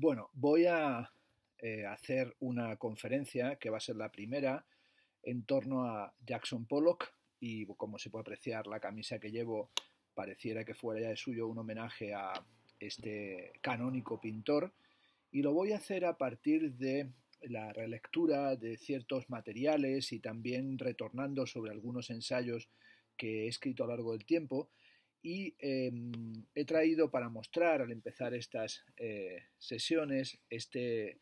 Bueno, voy a eh, hacer una conferencia que va a ser la primera en torno a Jackson Pollock y como se puede apreciar la camisa que llevo pareciera que fuera ya de suyo un homenaje a este canónico pintor y lo voy a hacer a partir de la relectura de ciertos materiales y también retornando sobre algunos ensayos que he escrito a lo largo del tiempo y em, he traído para mostrar al empezar estas eh, sesiones este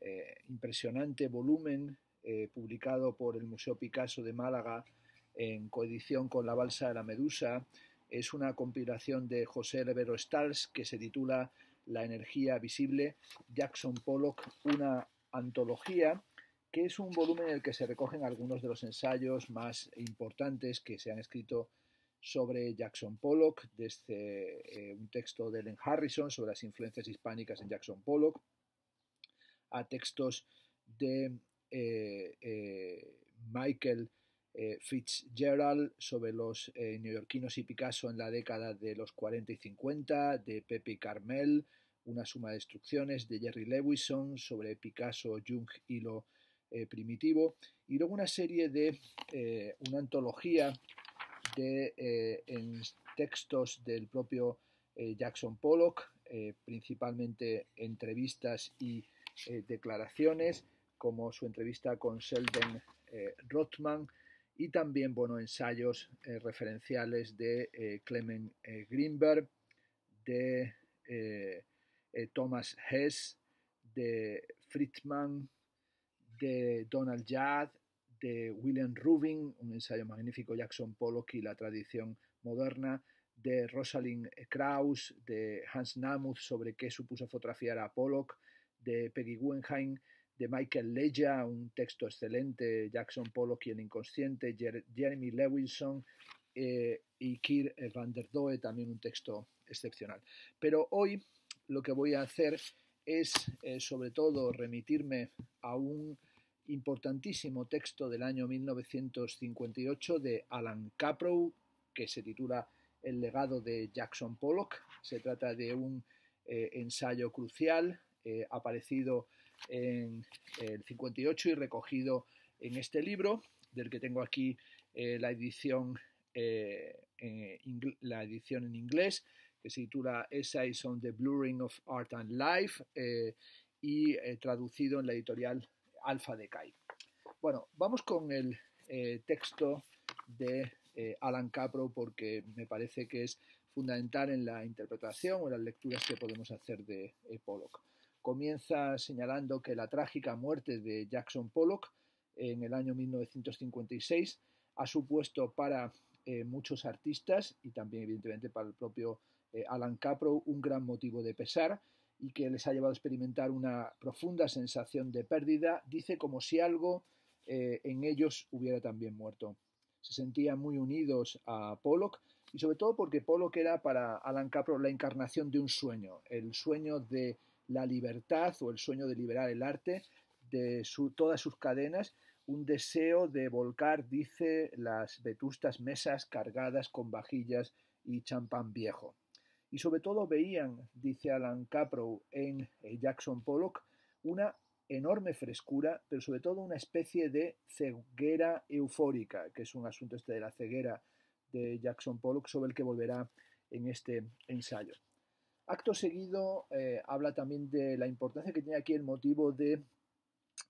eh, impresionante volumen eh, publicado por el Museo Picasso de Málaga en coedición con La Balsa de la Medusa. Es una compilación de José Levero Stals que se titula La energía visible, Jackson Pollock, una antología que es un volumen en el que se recogen algunos de los ensayos más importantes que se han escrito sobre Jackson Pollock, desde este, eh, un texto de Ellen Harrison sobre las influencias hispánicas en Jackson Pollock, a textos de eh, eh, Michael Fitzgerald sobre los neoyorquinos y Picasso en la década de los 40 y 50, de Pepe Carmel, una suma de instrucciones de Jerry Lewison sobre Picasso, Jung y lo primitivo, y luego una serie de, una antología eh, en textos del propio eh, Jackson Pollock, eh, principalmente entrevistas y declaraciones, como su entrevista con Sheldon Rothman, y también bueno, ensayos referenciales de Clement Greenberg, de Thomas Hess, de Friedman, de Donald Judd, de William Rubin, un ensayo magnífico, Jackson Pollock y la tradición moderna, de Rosalind Krauss, de Hans Namuth sobre qué supuso fotografiar a Pollock, de Peggy Guggenheim, de Michael Leja, un texto excelente, Jackson Pollock y el inconsciente, Jeremy Lewinson eh, y Kir van der Doe, también un texto excepcional. Pero hoy lo que voy a hacer es eh, sobre todo remitirme a un importantísimo texto del año 1958 de Alan Caprow, que se titula El legado de Jackson Pollock. Se trata de un eh, ensayo crucial eh, aparecido en eh, el 58 y recogido en este libro, del que tengo aquí la, edición, en inglés, que se titula Essays on the Blurring of Art and Life y traducido en la editorial Alfa de Bueno, vamos con el eh, texto de eh, Alan Capro porque me parece que es fundamental en la interpretación o en las lecturas que podemos hacer de eh, Pollock. Comienza señalando que la trágica muerte de Jackson Pollock en el año 1956 ha supuesto para muchos artistas y también evidentemente para el propio Alan Capro un gran motivo de pesar y que les ha llevado a experimentar una profunda sensación de pérdida, dice como si algo eh, en ellos hubiera también muerto. Se sentían muy unidos a Pollock y sobre todo porque Pollock era para Alan Capro la encarnación de un sueño, el sueño de la libertad o el sueño de liberar el arte de todas sus cadenas, un deseo de volcar, dice, las vetustas mesas cargadas con vajillas y champán viejo y sobre todo veían, dice Alan Caprow en eh, Jackson Pollock, una enorme frescura, pero sobre todo una especie de ceguera eufórica, que es un asunto este de la ceguera de Jackson Pollock sobre el que volverá en este ensayo. Acto seguido eh, habla también de la importancia que tiene aquí el motivo de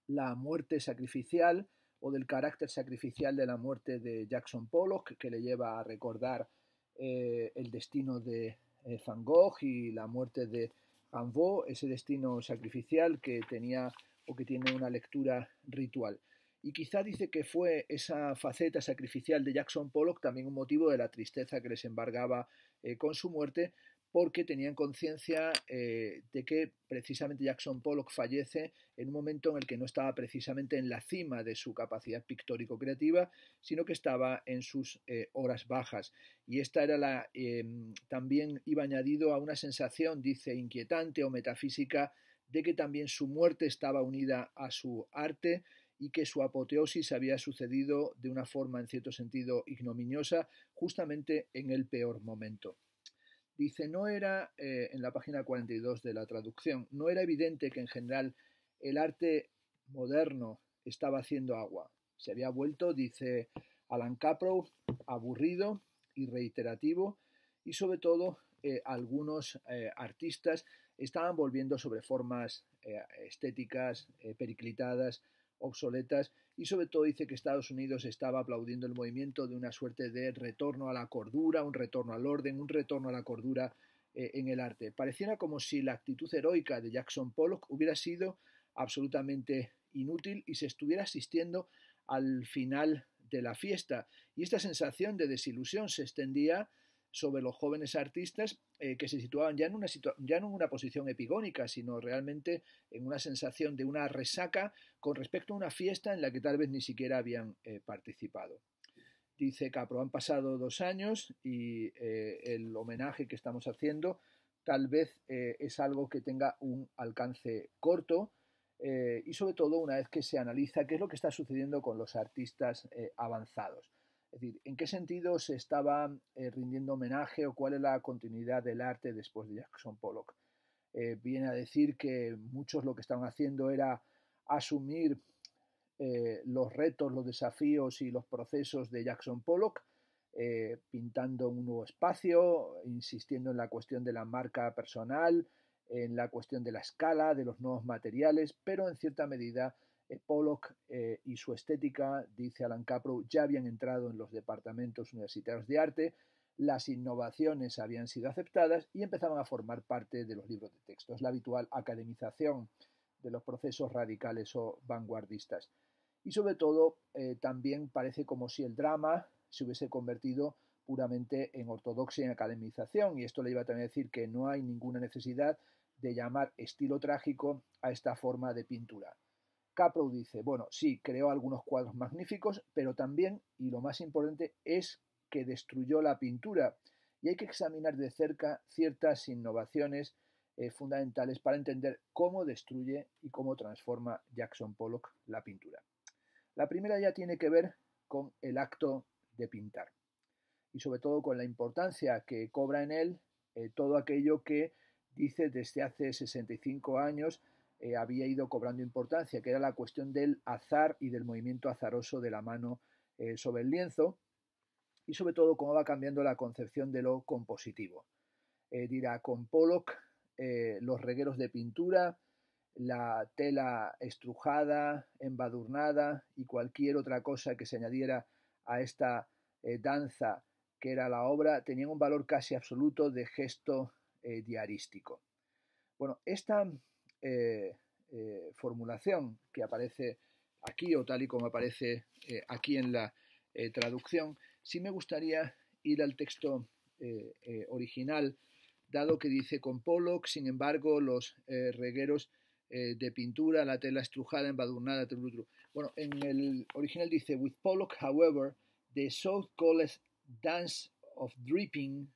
la muerte sacrificial o del carácter sacrificial de la muerte de Jackson Pollock, que le lleva a recordar eh, el destino de eh, Van Gogh y la muerte de Gogh, ese destino sacrificial que tenía o que tiene una lectura ritual. Y quizá dice que fue esa faceta sacrificial de Jackson Pollock también un motivo de la tristeza que les embargaba eh, con su muerte, porque tenían conciencia eh, de que precisamente Jackson Pollock fallece en un momento en el que no estaba precisamente en la cima de su capacidad pictórico-creativa, sino que estaba en sus eh, horas bajas. Y esta era la, em, también iba añadido a una sensación, dice, inquietante o metafísica, de que también su muerte estaba unida a su arte y que su apoteosis había sucedido de una forma, en cierto sentido, ignominiosa, justamente en el peor momento. Dice, no era, eh, en la página 42 de la traducción, no era evidente que en general el arte moderno estaba haciendo agua. Se había vuelto, dice Alan Caprow, aburrido y reiterativo y sobre todo eh, algunos eh, artistas estaban volviendo sobre formas estéticas periclitadas, obsoletas y sobre todo dice que Estados Unidos estaba aplaudiendo el movimiento de una suerte de retorno a la cordura, un retorno al orden, un retorno a la cordura eh, en el arte. Pareciera como si la actitud heroica de Jackson Pollock hubiera sido absolutamente inútil y se estuviera asistiendo al final de la fiesta. Y esta sensación de desilusión se extendía sobre los jóvenes artistas eh, que se situaban ya, en una ya en una posición epigónica, sino realmente en una sensación de una resaca con respecto a una fiesta en la que tal vez ni siquiera habían eh, participado. Dice Capro, han pasado dos años y eh, el homenaje que estamos haciendo tal vez es algo que tenga un alcance corto, y sobre todo una vez que se analiza qué es lo que está sucediendo con los artistas avanzados. Es decir, ¿en qué sentido se estaba eh, rindiendo homenaje o cuál es la continuidad del arte después de Jackson Pollock? Eh, viene a decir que muchos lo que estaban haciendo era asumir eh, los retos, los desafíos y los procesos de Jackson Pollock, pintando un nuevo espacio, insistiendo en la cuestión de la marca personal, en la cuestión de la escala, de los nuevos materiales, pero en cierta medida eh, Pollock eh, y su estética, dice Alan Caprow, ya habían entrado en los departamentos universitarios de arte, las innovaciones habían sido aceptadas y empezaban a formar parte de los libros de texto. Es la habitual academización de los procesos radicales o vanguardistas. Y sobre todo, eh, también parece como si el drama se hubiese convertido puramente en ortodoxia y en academización, y esto le iba también a decir que no hay ninguna necesidad de llamar estilo trágico a esta forma de pintura. Capro dice, bueno, sí, creó algunos cuadros magníficos, pero también, y lo más importante, es que destruyó la pintura y hay que examinar de cerca ciertas innovaciones eh, fundamentales para entender cómo destruye y cómo transforma Jackson Pollock la pintura. La primera ya tiene que ver con el acto de pintar y sobre todo con la importancia que cobra en él eh, todo aquello que dice desde hace 65 años eh, había ido cobrando importancia, que era la cuestión del azar y del movimiento azaroso de la mano eh, sobre el lienzo, y sobre todo cómo va cambiando la concepción de lo compositivo. Eh, dirá con Pollock, los regueros de pintura, la tela estrujada, embadurnada y cualquier otra cosa que se añadiera a esta danza que era la obra, tenían un valor casi absoluto de gesto diarístico. Bueno, esta eh, eh, formulación que aparece aquí o tal y como aparece eh, aquí en la traducción, sí me gustaría ir al texto original, dado que dice con Pollock, sin embargo, los regueros de pintura, la tela estrujada, embadurnada, Bueno, en el original dice, with Pollock, however, the so-called dance of dripping,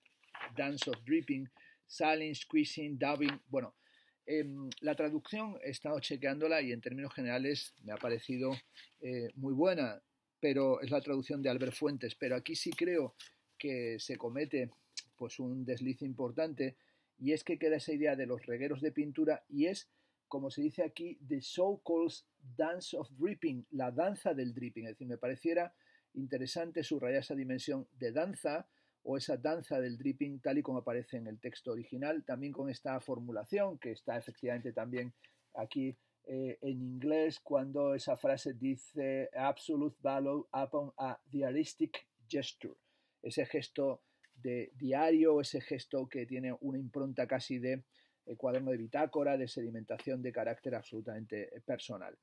dance of dripping, silent, squeezing, dabbing, bueno, Em, la traducción he estado chequeándola y en términos generales me ha parecido eh, muy buena, pero es la traducción de Albert Fuentes. Pero aquí sí creo que se comete pues un desliz importante y es que queda esa idea de los regueros de pintura y es como se dice aquí, The So called Dance of Dripping, la danza del dripping. Es decir, me pareciera interesante subrayar esa dimensión de danza, o esa danza del dripping tal y como aparece en el texto original, también con esta formulación que está efectivamente también aquí eh, en inglés cuando esa frase dice absolute value upon a diaristic gesture, ese gesto de diario, ese gesto que tiene una impronta casi de eh, cuaderno de bitácora, de sedimentación de carácter absolutamente eh, personal.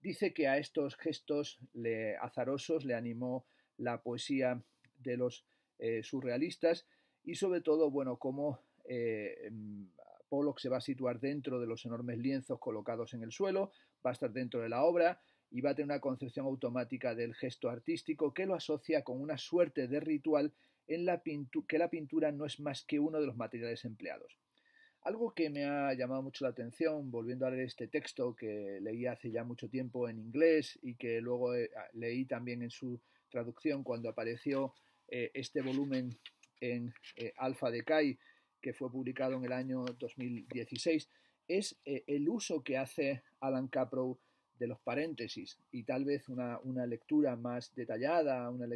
Dice que a estos gestos azarosos le animó la poesía de los eh, surrealistas y sobre todo, bueno, cómo eh, mm, Pollock se va a situar dentro de los enormes lienzos colocados en el suelo, va a estar dentro de la obra y va a tener una concepción automática del gesto artístico que lo asocia con una suerte de ritual en la que la pintura no es más que uno de los materiales empleados. Algo que me ha llamado mucho la atención, volviendo a leer este texto que leí hace ya mucho tiempo en inglés y que luego eh, leí también en su traducción cuando apareció eh, este volumen en eh, Alpha Alfa Decay, que fue publicado en el año 2016, es eh, el uso que hace Alan Caprow de los paréntesis y tal vez una, lectura más detallada, una,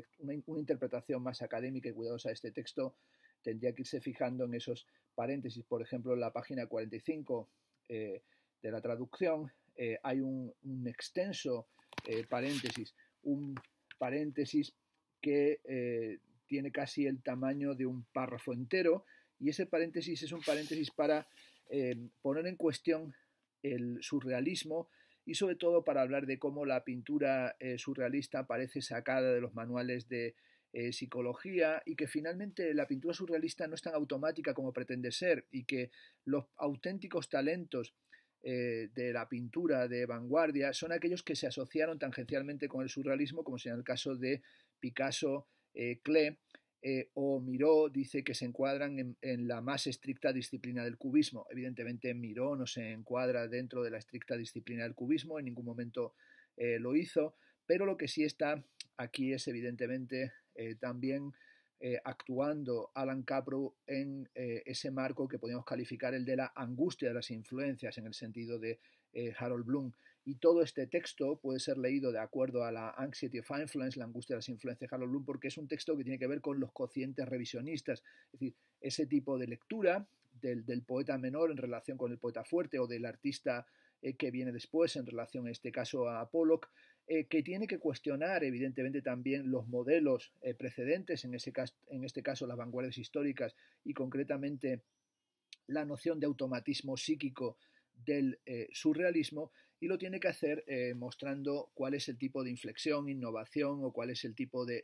interpretación más académica y cuidadosa de este texto, tendría que irse fijando en esos paréntesis. Por ejemplo, en la página 45 de la traducción hay un, un extenso paréntesis, un paréntesis que eh, tiene casi el tamaño de un párrafo entero y ese paréntesis es un paréntesis para eh, poner en cuestión el surrealismo y sobre todo para hablar de cómo la pintura eh, surrealista parece sacada de los manuales de psicología y que finalmente la pintura surrealista no es tan automática como pretende ser y que los auténticos talentos de la pintura de vanguardia son aquellos que se asociaron tangencialmente con el surrealismo, como sea en el caso de Picasso, eh, Klee eh, o Miró dice que se encuadran en, la más estricta disciplina del cubismo. Evidentemente Miró no se encuadra dentro de la estricta disciplina del cubismo, en ningún momento eh, lo hizo, pero lo que sí está aquí es evidentemente también actuando Alan Capro en ese marco que podemos calificar el de la angustia de las influencias en el sentido de Harold Bloom. Y todo este texto puede ser leído de acuerdo a la Anxiety of Influence, la angustia de las influencias de Harold Bloom, porque es un texto que tiene que ver con los cocientes revisionistas. Es decir, ese tipo de lectura del, poeta menor en relación con el poeta fuerte o del artista eh, que viene después en relación, en este caso, a Pollock, eh, que tiene que cuestionar, evidentemente, también los modelos eh, precedentes, en, ese en este caso las vanguardias históricas y concretamente la noción de automatismo psíquico del surrealismo y lo tiene que hacer eh, mostrando cuál es el tipo de inflexión, innovación o cuál es el tipo de,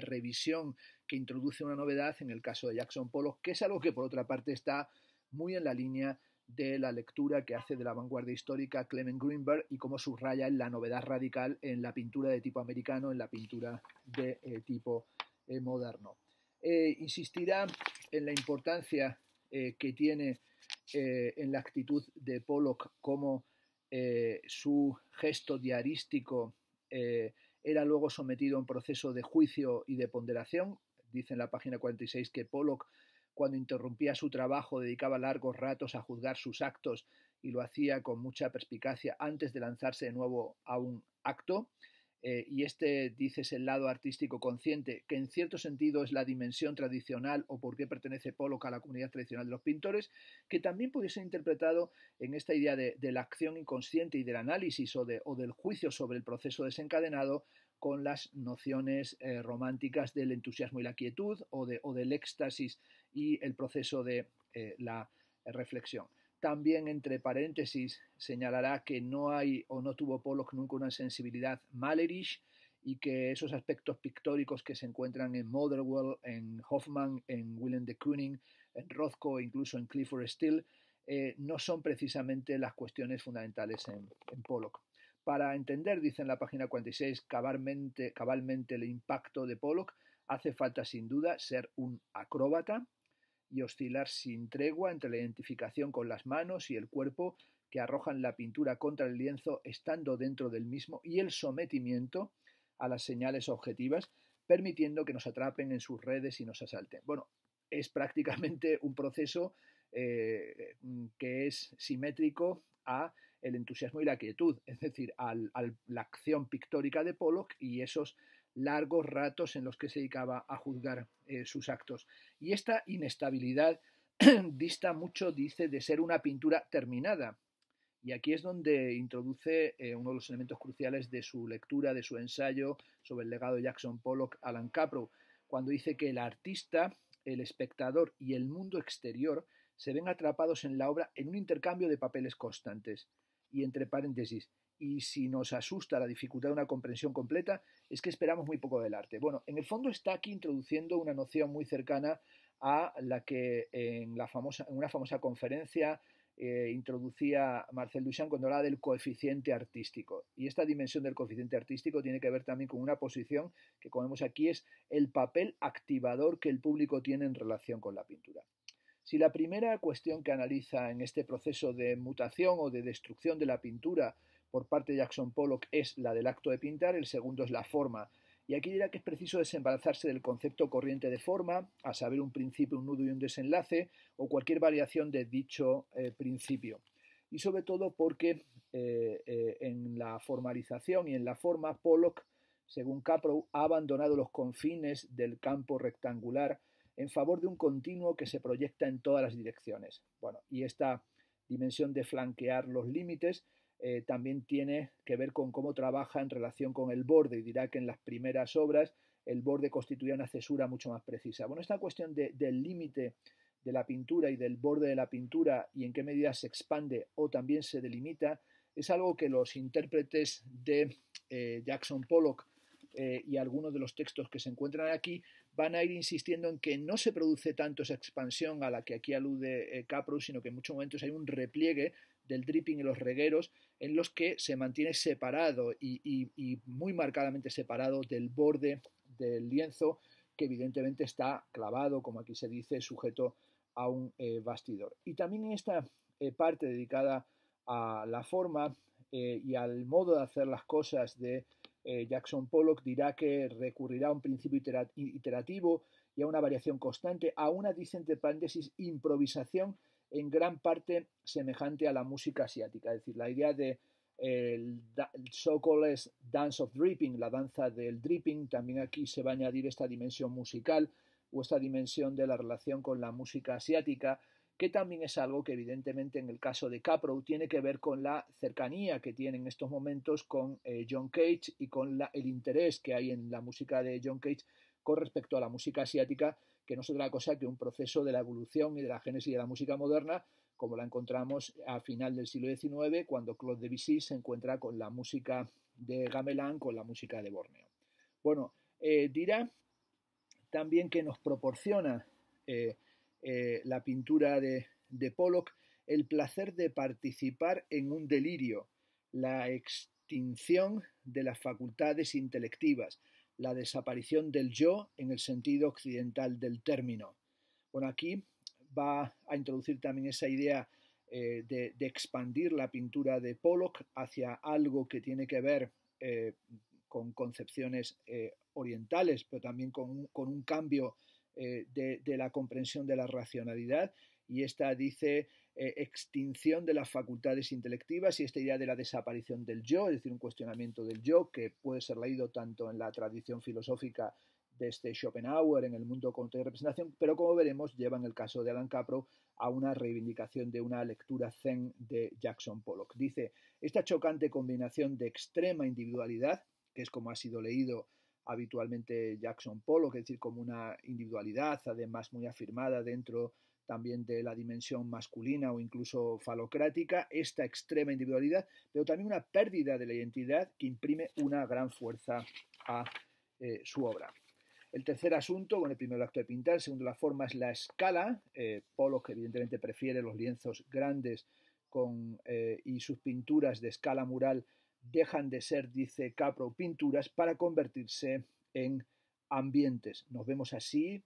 revisión que introduce una novedad en el caso de Jackson Pollock, que es algo que por otra parte está muy en la línea de la lectura que hace de la vanguardia histórica Clement Greenberg y cómo subraya la novedad radical en la pintura de tipo americano, en la pintura de eh, tipo eh, moderno. insistirá en la importancia que tiene en la actitud de Pollock como eh, su gesto diarístico eh, era luego sometido a un proceso de juicio y de ponderación. Dice en la página 46 que Pollock, cuando interrumpía su trabajo, dedicaba largos ratos a juzgar sus actos y lo hacía con mucha perspicacia antes de lanzarse de nuevo a un acto. Eh, y este dices el lado artístico consciente, que en cierto sentido es la dimensión tradicional o por qué pertenece Pollock a la comunidad tradicional de los pintores, que también puede ser interpretado en esta idea de, la acción inconsciente y del análisis o, del juicio sobre el proceso desencadenado con las nociones eh, románticas del entusiasmo y la quietud o, del éxtasis y el proceso de eh, la reflexión. También, entre paréntesis, señalará que no hay o no tuvo Pollock nunca una sensibilidad malerish y que esos aspectos pictóricos que se encuentran en Motherwell, en Hoffman, en Willem de Kooning, en Rothko e incluso en Clifford Steele, eh, no son precisamente las cuestiones fundamentales en, Pollock. Para entender, dice en la página 46, cabalmente, cabalmente el impacto de Pollock, hace falta sin duda ser un acróbata, y oscilar sin tregua entre la identificación con las manos y el cuerpo que arrojan la pintura contra el lienzo estando dentro del mismo y el sometimiento a las señales objetivas, permitiendo que nos atrapen en sus redes y nos asalten. Bueno, es prácticamente un proceso eh, que es simétrico a el entusiasmo y la quietud, es decir, a la acción pictórica de Pollock y esos largos ratos en los que se dedicaba a juzgar eh, sus actos. Y esta inestabilidad dista mucho, dice, de ser una pintura terminada. Y aquí es donde introduce eh, uno de los elementos cruciales de su lectura, de su ensayo sobre el legado de Jackson Pollock, Alan Capro, cuando dice que el artista, el espectador y el mundo exterior se ven atrapados en la obra en un intercambio de papeles constantes. Y entre paréntesis, y si nos asusta la dificultad de una comprensión completa, es que esperamos muy poco del arte. Bueno, en el fondo está aquí introduciendo una noción muy cercana a la que en, una famosa conferencia eh, introducía Marcel Duchamp cuando hablaba del coeficiente artístico. Y esta dimensión del coeficiente artístico tiene que ver también con una posición que, como vemos aquí, es el papel activador que el público tiene en relación con la pintura. Si la primera cuestión que analiza en este proceso de mutación o de destrucción de la pintura por parte de Jackson Pollock es la del acto de pintar, el segundo es la forma. Y aquí dirá que es preciso desembarazarse del concepto corriente de forma, a saber un principio, un nudo y un desenlace, o cualquier variación de dicho eh, principio. Y sobre todo porque eh, eh, en la formalización y en la forma, Pollock, según Caprow, ha abandonado los confines del campo rectangular en favor de un continuo que se proyecta en todas las direcciones. Bueno, y esta dimensión de flanquear los límites eh, también tiene que ver con cómo trabaja en relación con el borde y dirá que en las primeras obras el borde constituía una cesura mucho más precisa. Bueno, esta cuestión del límite de la pintura y del borde de la pintura y en qué medida se expande o también se delimita es algo que los intérpretes de eh, Jackson Pollock eh, y algunos de los textos que se encuentran aquí van a ir insistiendo en que no se produce tanto esa expansión a la que aquí alude sino que en muchos momentos hay un repliegue del dripping y los regueros en los que se mantiene separado y, muy marcadamente separado del borde del lienzo que evidentemente está clavado, como aquí se dice, sujeto a un eh, bastidor. Y también en esta eh, parte dedicada a la forma eh, y al modo de hacer las cosas de Jackson Pollock dirá que recurrirá a un principio iterativo y a una variación constante, a una, dice entre paréntesis, improvisación en gran parte semejante a la música asiática, es decir, la idea de el, so-called dance of dripping, la danza del dripping, también aquí se va a añadir esta dimensión musical o esta dimensión de la relación con la música asiática, que también es algo que evidentemente en el caso de Capro tiene que ver con la cercanía que tiene en estos momentos con eh, John Cage y con el interés que hay en la música de John Cage con respecto a la música asiática que no es otra cosa que un proceso de la evolución y de la génesis de la música moderna, como la encontramos a final del siglo XIX, cuando Claude Debussy se encuentra con la música de Gamelán, con la música de Borneo. Bueno, eh, dirá también que nos proporciona eh, eh, la pintura de, de Pollock el placer de participar en un delirio, la extinción de las facultades intelectivas, la desaparición del yo en el sentido occidental del término. Bueno, aquí va a introducir también esa idea eh, de, expandir la pintura de Pollock hacia algo que tiene que ver eh, con concepciones eh, orientales, pero también con un, cambio de la comprensión de la racionalidad. Y esta dice eh, extinción de las facultades intelectivas y esta idea de la desaparición del yo, es decir, un cuestionamiento del yo que puede ser leído tanto en la tradición filosófica este Schopenhauer en el mundo con de representación, pero como veremos lleva en el caso de Alan Capro a una reivindicación de una lectura zen de Jackson Pollock. Dice, esta chocante combinación de extrema individualidad, que es como ha sido leído habitualmente Jackson Pollock, es decir, como una individualidad además muy afirmada dentro también de la dimensión masculina o incluso falocrática, esta extrema individualidad, pero también una pérdida de la identidad que imprime una gran fuerza a eh, su obra. El tercer asunto, con el primero acto de pintar, segundo la forma es la escala, eh, Polo, que evidentemente prefiere los lienzos grandes eh, y sus pinturas de escala mural dejan de ser, dice Capro, pinturas para convertirse en ambientes. Nos vemos así,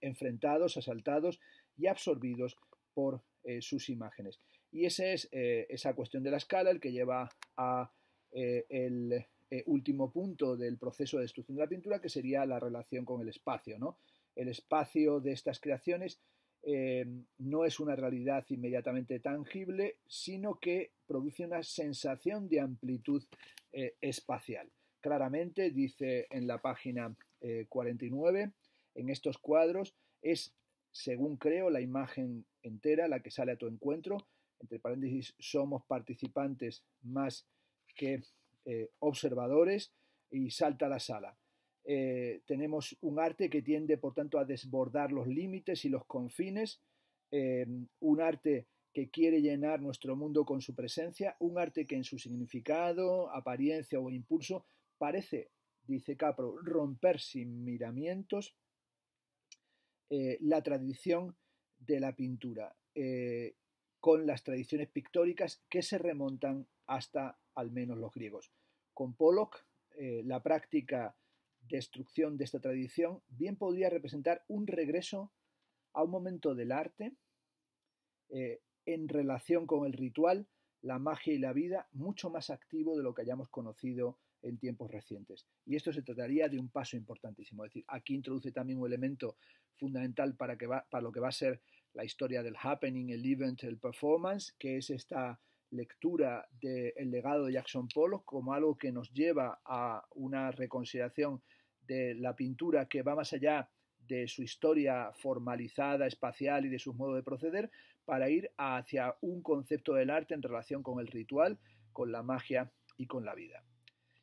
enfrentados, asaltados y absorbidos por eh, sus imágenes. Y esa es eh, esa cuestión de la escala, el que lleva a eh, el último punto del proceso de destrucción de la pintura, que sería la relación con el espacio. El espacio de estas creaciones no es una realidad inmediatamente tangible, sino que produce una sensación de amplitud espacial. Claramente, dice en la página 49, en estos cuadros, es según creo, la imagen entera, la que sale a tu encuentro. Entre paréntesis, somos participantes más que eh, observadores y salta a la sala. Eh, tenemos un arte que tiende, por tanto, a desbordar los límites y los confines, eh, un arte que quiere llenar nuestro mundo con su presencia, un arte que en su significado, apariencia o impulso parece, dice Capro, romper sin miramientos, eh, la tradición de la pintura eh, con las tradiciones pictóricas que se remontan hasta al menos los griegos. Con Pollock, eh, la práctica destrucción de esta tradición bien podría representar un regreso a un momento del arte en relación con el ritual, la magia y la vida mucho más activo de lo que hayamos conocido en tiempos recientes. Y esto se trataría de un paso importantísimo. Es decir, aquí introduce también un elemento fundamental para, lo que va a ser la historia del happening, el event, el performance, que es esta lectura del legado de Jackson Pollock como algo que nos lleva a una reconsideración de la pintura que va más allá de su historia formalizada, espacial y de su modo de proceder, para ir hacia un concepto del arte en relación con el ritual, con la magia y con la vida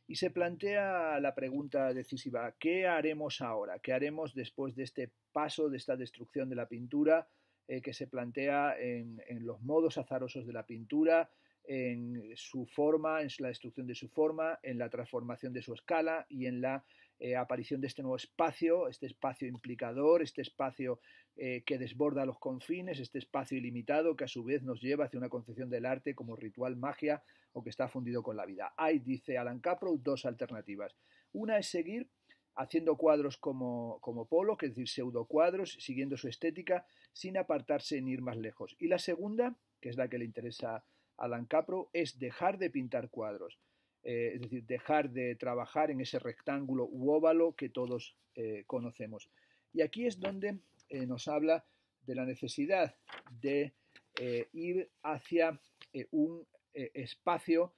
y se plantea la pregunta decisiva, ¿qué haremos ahora? ¿Qué haremos después de este paso, de esta destrucción de la pintura eh, que se plantea en, los modos azarosos de la pintura, en su forma, en la destrucción de su forma, en la transformación de su escala y en la eh, aparición de este nuevo espacio, este espacio implicador, este espacio eh, que desborda los confines, este espacio ilimitado que a su vez nos lleva hacia una concepción del arte como ritual magia o que está fundido con la vida. Hay, dice Alan Capro, dos alternativas. Una es seguir haciendo cuadros como, Polo, que es decir, cuadros, siguiendo su estética, sin apartarse en ir más lejos. Y la segunda, que es la que le interesa a Alan Capro, es dejar de pintar cuadros. Eh, es decir, dejar de trabajar en ese rectángulo u óvalo que todos eh, conocemos. Y aquí es donde eh, nos habla de la necesidad de ir hacia un e, espacio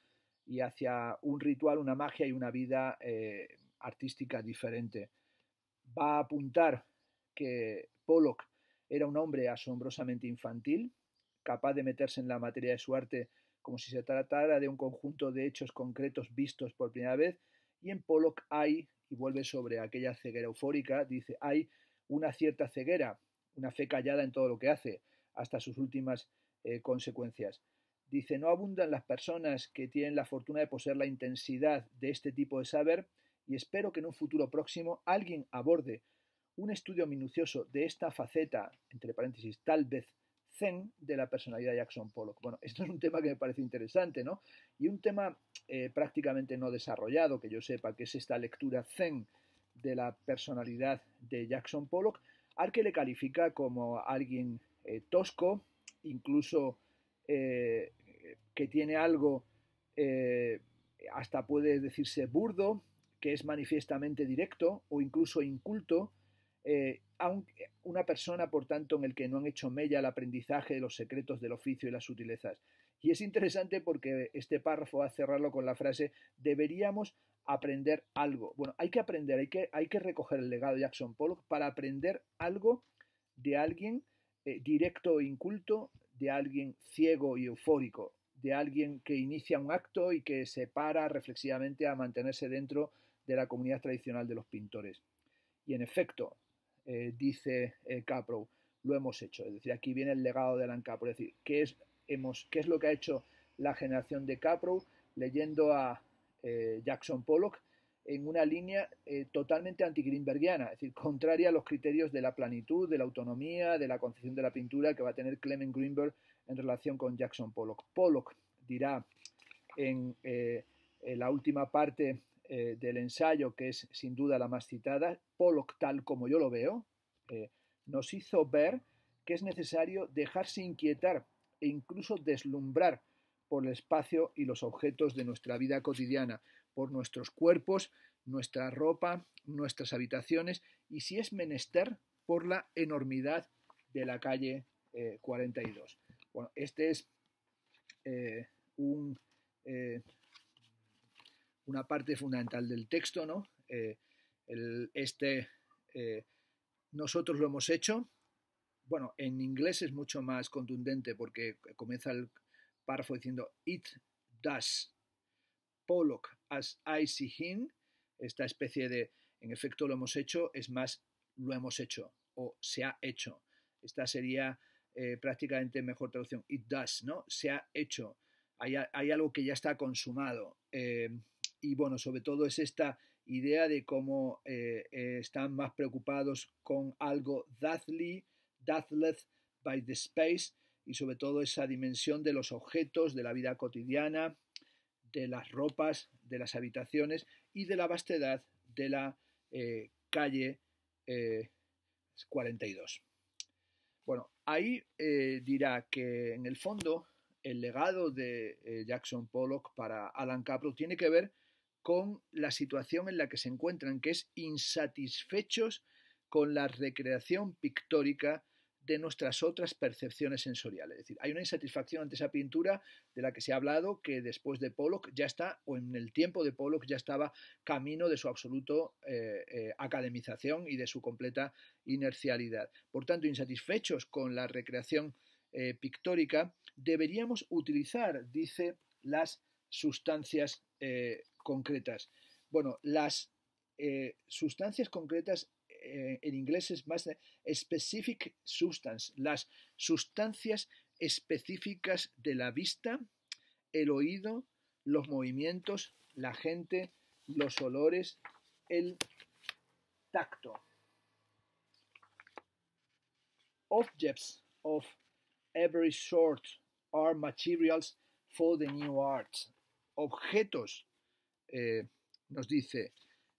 y hacia un ritual, una magia y una vida eh, artística diferente. Va a apuntar que Pollock era un hombre asombrosamente infantil, capaz de meterse en la materia de su arte como si se tratara de un conjunto de hechos concretos vistos por primera vez, y en Pollock hay, y vuelve sobre aquella ceguera eufórica, dice, hay una cierta ceguera, una fe callada en todo lo que hace, hasta sus últimas eh, consecuencias. Dice, no abundan las personas que tienen la fortuna de poseer la intensidad de este tipo de saber y espero que en un futuro próximo alguien aborde un estudio minucioso de esta faceta, entre paréntesis, tal vez zen, de la personalidad de Jackson Pollock. Bueno, esto es un tema que me parece interesante, ¿no? Y un tema eh, prácticamente no desarrollado, que yo sepa, que es esta lectura zen de la personalidad de Jackson Pollock, al que le califica como alguien eh, tosco, incluso eh, que tiene algo, eh, hasta puede decirse burdo, que es manifiestamente directo o incluso inculto, eh, a una persona, por tanto, en el que no han hecho mella el aprendizaje de los secretos del oficio y las sutilezas. Y es interesante porque este párrafo, a cerrarlo con la frase, deberíamos aprender algo. Bueno, hay que aprender, hay que, hay que recoger el legado de Jackson Pollock para aprender algo de alguien directo o inculto, de alguien ciego y eufórico, de alguien que inicia un acto y que se para reflexivamente a mantenerse dentro de la comunidad tradicional de los pintores. Y en efecto, eh, dice eh, lo hemos hecho. Es decir, aquí viene el legado de Alan Capro. Es decir, ¿qué es, es lo que ha hecho la generación de Capro leyendo a eh, Jackson Pollock? en una línea eh, totalmente antigreenbergiana, es decir, contraria a los criterios de la planitud, de la autonomía, de la concepción de la pintura que va a tener Clement Greenberg en relación con Jackson Pollock. Pollock dirá en, eh, la última parte eh, del ensayo, que es sin duda la más citada, Pollock tal como yo lo veo, nos hizo ver que es necesario dejarse inquietar e incluso deslumbrar por el espacio y los objetos de nuestra vida cotidiana por nuestros cuerpos, nuestra ropa, nuestras habitaciones y, si es menester, por la enormidad de la calle 42. Eh, bueno, este es eh, eh, una parte fundamental del texto, ¿no? este nosotros lo hemos hecho. Bueno, en inglés es mucho más contundente porque comienza el párrafo diciendo it does Pollock as I See Him, esta especie de en efecto lo hemos hecho, es más lo hemos hecho o se ha hecho. Esta sería eh, prácticamente mejor traducción. It does, ¿no? Se ha hecho. Hay, algo que ya está consumado. Eh, y bueno, sobre todo es esta idea de cómo eh, están más preocupados con algo deathly, deathless by the space, y sobre todo esa dimensión de los objetos, de la vida cotidiana, de las ropas, de las habitaciones y de la vastedad de la eh, calle 42. Eh, bueno, ahí eh, dirá que en el fondo el legado de Jackson Pollock para Alan Capro tiene que ver con la situación en la que se encuentran, que es insatisfechos con la recreación pictórica de nuestras otras percepciones sensoriales. Es decir, hay una insatisfacción ante esa pintura de la que se ha hablado que después de Pollock ya está, o en el tiempo de Pollock ya estaba camino de su absoluta eh, eh, academización y de su completa inercialidad. Por tanto, insatisfechos con la recreación eh, pictórica, deberíamos utilizar, dice, las sustancias concretas. Bueno, las sustancias concretas eh, en inglés es más specific substance, las sustancias específicas de la vista, el oído, los movimientos, la gente, los olores, el tacto. Objects of every sort are materials for the new art. Objetos, eh, nos dice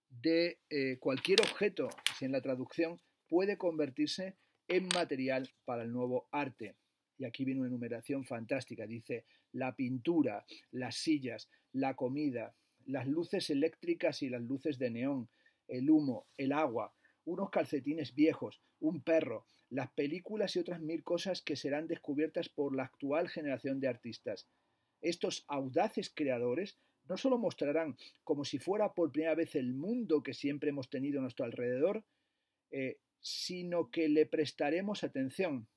de eh, cualquier objeto, si en la traducción, puede convertirse en material para el nuevo arte. Y aquí viene una enumeración fantástica. Dice la pintura, las sillas, la comida, las luces eléctricas y las luces de neón, el humo, el agua, unos calcetines viejos, un perro, las películas y otras mil cosas que serán descubiertas por la actual generación de artistas. Estos audaces creadores no solo mostrarán como si fuera por primera vez el mundo que siempre hemos tenido a nuestro alrededor, eh, sino que le prestaremos atención,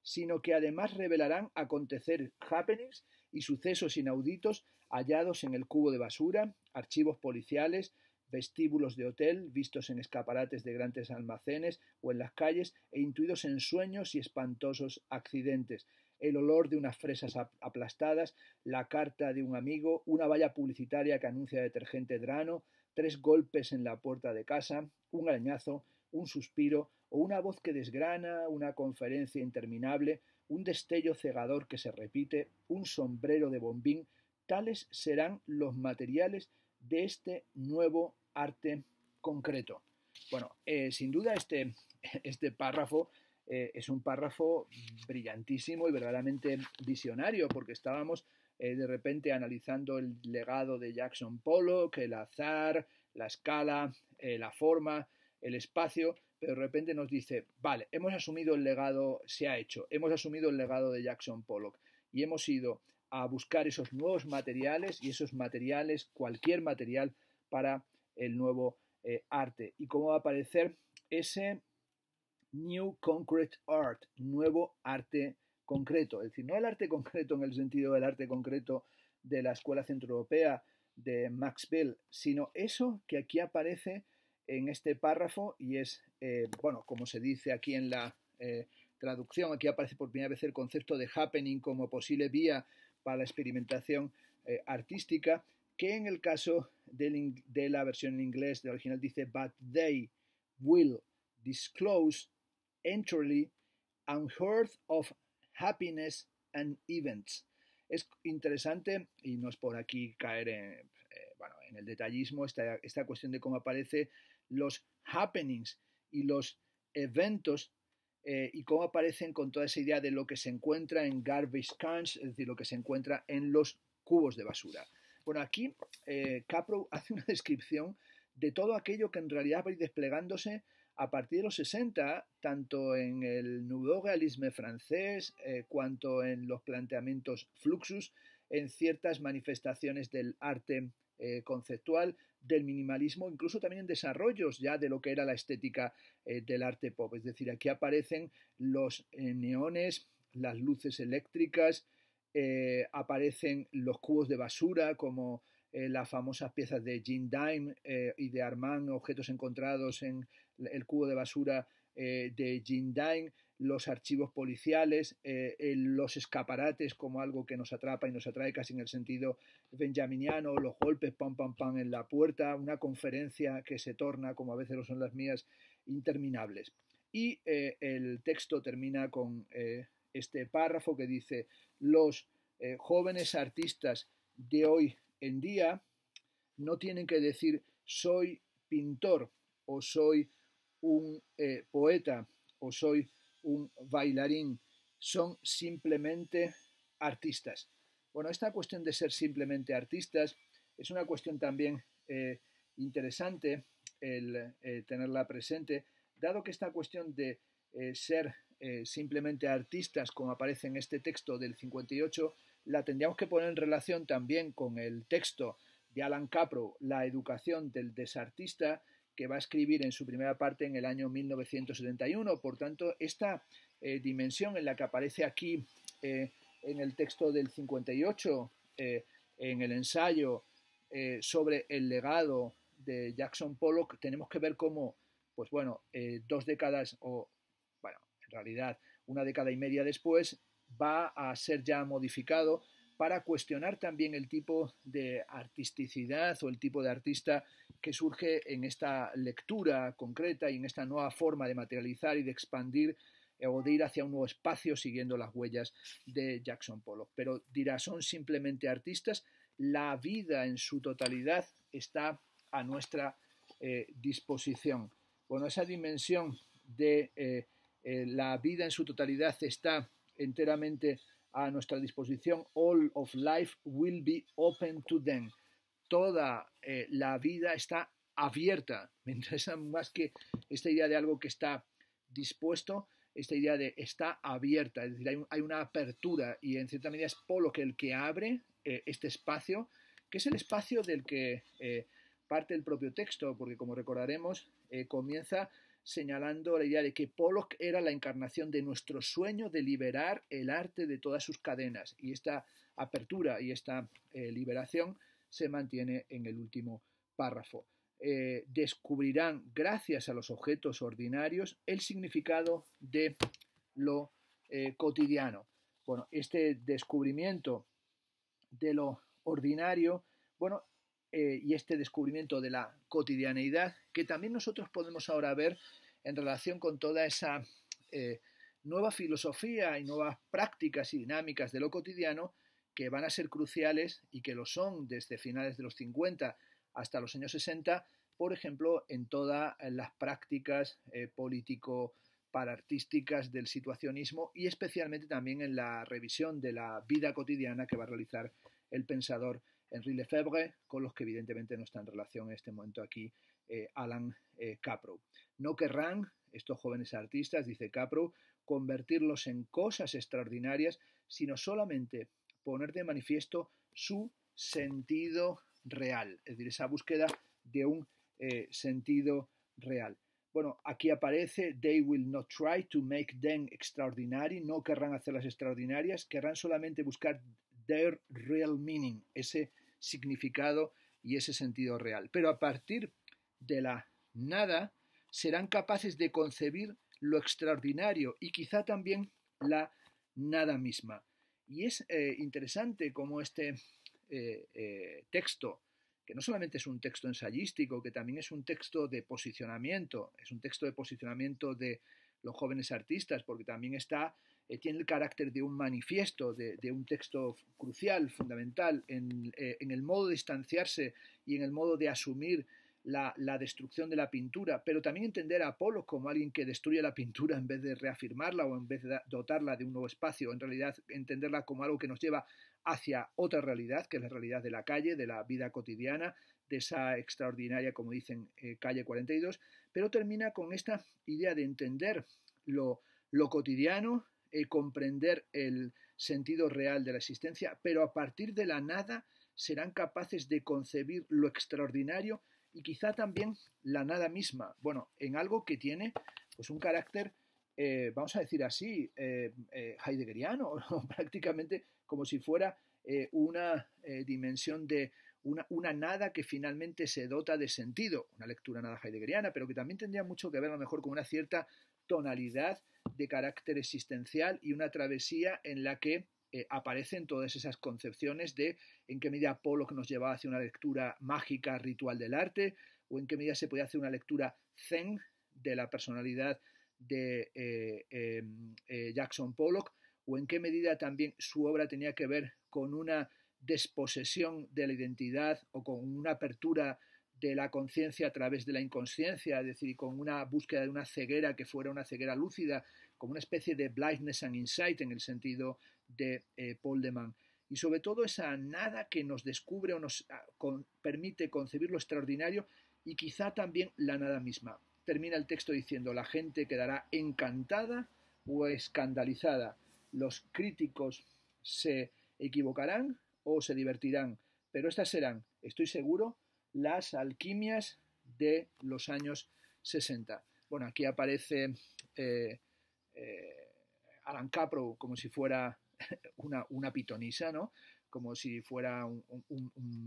sino que además revelarán acontecer happenings y sucesos inauditos hallados en el cubo de basura, archivos policiales, vestíbulos de hotel, vistos en escaparates de grandes almacenes o en las calles e intuidos en sueños y espantosos accidentes el olor de unas fresas aplastadas, la carta de un amigo, una valla publicitaria que anuncia detergente drano, tres golpes en la puerta de casa, un arañazo, un suspiro o una voz que desgrana, una conferencia interminable, un destello cegador que se repite, un sombrero de bombín, tales serán los materiales de este nuevo arte concreto. Bueno, eh, sin duda este, este párrafo eh, es un párrafo brillantísimo y verdaderamente visionario, porque estábamos eh, de repente analizando el legado de Jackson Pollock, el azar, la escala, eh, la forma, el espacio, pero de repente nos dice, vale, hemos asumido el legado, se ha hecho, hemos asumido el legado de Jackson Pollock y hemos ido a buscar esos nuevos materiales y esos materiales, cualquier material para el nuevo arte. Y cómo va a aparecer ese New Concrete Art, nuevo arte concreto. Es decir, no el arte concreto en el sentido del arte concreto de la Escuela Centroeuropea de Max Bell, sino eso que aquí aparece en este párrafo y es, eh, bueno, como se dice aquí en la eh, traducción, aquí aparece por primera vez el concepto de happening como posible vía para la experimentación eh, artística, que en el caso de la versión en inglés de original dice, but they will disclose entirely unheard of happiness and events. Es interesante, y no es por aquí caer en, eh, bueno, en el detallismo, esta, cuestión de cómo aparecen los happenings y los eventos eh, y cómo aparecen con toda esa idea de lo que se encuentra en garbage cans, es decir, lo que se encuentra en los cubos de basura. Bueno, aquí eh, Capro hace una descripción de todo aquello que en realidad va a ir desplegándose a partir de los 60, tanto en el nouveau francés eh, cuanto en los planteamientos fluxus, en ciertas manifestaciones del arte eh, conceptual, del minimalismo, incluso también en desarrollos ya de lo que era la estética eh, del arte pop. Es decir, aquí aparecen los neones, las luces eléctricas, aparecen los cubos de basura como eh, las famosas piezas de Jean Dime eh, y de Armand, objetos encontrados en el cubo de basura eh, de Jean Dime, los archivos policiales, los escaparates como algo que nos atrapa y nos atrae casi en el sentido benjaminiano, los golpes pam pam pam en la puerta, una conferencia que se torna, como a veces lo son las mías, interminables. Y el texto termina con este párrafo que dice, los jóvenes artistas de hoy en día no tienen que decir soy pintor o soy un eh, poeta o soy un bailarín, son simplemente artistas. Bueno, esta cuestión de ser simplemente artistas es una cuestión también eh, interesante el eh, tenerla presente, dado que esta cuestión de ser simplemente artistas, como aparece en este texto del 58, la tendríamos que poner en relación también con el texto de Alan Capro, La educación del desartista, que va a escribir en su primera parte en el año 1971. Por tanto, esta eh, dimensión en la que aparece aquí eh, en el texto del 58, eh, en el ensayo sobre el legado de Jackson Pollock, tenemos que ver cómo, pues bueno, dos décadas o, bueno, en realidad una década y media después, va a ser ya modificado para cuestionar también el tipo de artisticidad o el tipo de artista que surge en esta lectura concreta y en esta nueva forma de materializar y de expandir eh, o de ir hacia un nuevo espacio siguiendo las huellas de Jackson Pollock. Pero dirá, son simplemente artistas, la vida en su totalidad está a nuestra eh, disposición. Bueno, esa dimensión de eh, la vida en su totalidad está enteramente a nuestra disposición. All of life will be open to them. Toda eh, la vida está abierta. Me interesa más que esta idea de algo que está dispuesto, esta idea de está abierta. Es decir, hay, una apertura y en cierta medida es Polo que el que abre eh, este espacio, que es el espacio del que eh, parte el propio texto, porque como recordaremos, comienza señalando la idea de que Pollock era la encarnación de nuestro sueño de liberar el arte de todas sus cadenas. Y esta apertura y esta eh, liberación se mantiene en el último párrafo. Eh, descubrirán, gracias a los objetos ordinarios, el significado de lo eh, cotidiano. Bueno, este descubrimiento de lo ordinario, bueno, eh, y este descubrimiento de la cotidianeidad que también nosotros podemos ahora ver en relación con toda esa eh, nueva filosofía y nuevas prácticas y dinámicas de lo cotidiano que van a ser cruciales y que lo son desde finales de los 50 hasta los años 60, por ejemplo, en todas las prácticas eh, político parartísticas del situacionismo y especialmente también en la revisión de la vida cotidiana que va a realizar el pensador Henri Lefebvre, con los que evidentemente no está en relación en este momento aquí eh, Alan eh, Capro. No querrán estos jóvenes artistas, dice Capro, convertirlos en cosas extraordinarias, sino solamente poner de manifiesto su sentido real, es decir, esa búsqueda de un eh, sentido real. Bueno, aquí aparece, they will not try to make them extraordinary, no querrán hacerlas extraordinarias, querrán solamente buscar their real meaning, ese significado y ese sentido real. Pero a partir de la nada serán capaces de concebir lo extraordinario y quizá también la nada misma. Y es eh, interesante como este eh, eh, texto, que no solamente es un texto ensayístico, que también es un texto de posicionamiento, es un texto de posicionamiento de los jóvenes artistas, porque también está eh, tiene el carácter de un manifiesto, de, un texto crucial, fundamental, eh, en, el modo de distanciarse y en el modo de asumir la, destrucción de la pintura, pero también entender a Apolo como alguien que destruye la pintura en vez de reafirmarla o en vez de dotarla de un nuevo espacio, en realidad entenderla como algo que nos lleva hacia otra realidad, que es la realidad de la calle, de la vida cotidiana, de esa extraordinaria, como dicen, eh, calle 42, pero termina con esta idea de entender lo cotidiano, comprender el sentido real de la existencia, pero a partir de la nada serán capaces de concebir lo extraordinario y quizá también la nada misma, bueno, en algo que tiene pues un carácter, eh, vamos a decir así, eh, eh, heideggeriano, prácticamente como si fuera una dimensión de una, una, nada que finalmente se dota de sentido, una lectura nada heideggeriana, pero que también tendría mucho que ver a lo mejor con una cierta tonalidad de carácter existencial y una travesía en la que eh, aparecen todas esas concepciones de en qué medida Pollock nos llevaba hacia una lectura mágica, ritual del arte, o en qué medida se podía hacer una lectura zen de la personalidad de eh, em, eh, Jackson Pollock, o en qué medida también su obra tenía que ver con una desposesión de la identidad o con una apertura de la conciencia a través de la inconsciencia, es decir, con una búsqueda de una ceguera que fuera una ceguera lúcida, como una especie de blindness and insight en el sentido de eh, Paul de Man Y sobre todo esa nada que nos descubre o nos ah, permite concebir lo extraordinario y quizá también la nada misma. Termina el texto diciendo, la gente quedará encantada o escandalizada. Los críticos se equivocarán o se divertirán, pero estas serán, estoy seguro, las alquimias de los años 60. Bueno, aquí aparece eh, eh, Alan Capro como si fuera una, pitonisa, ¿no? como si fuera un,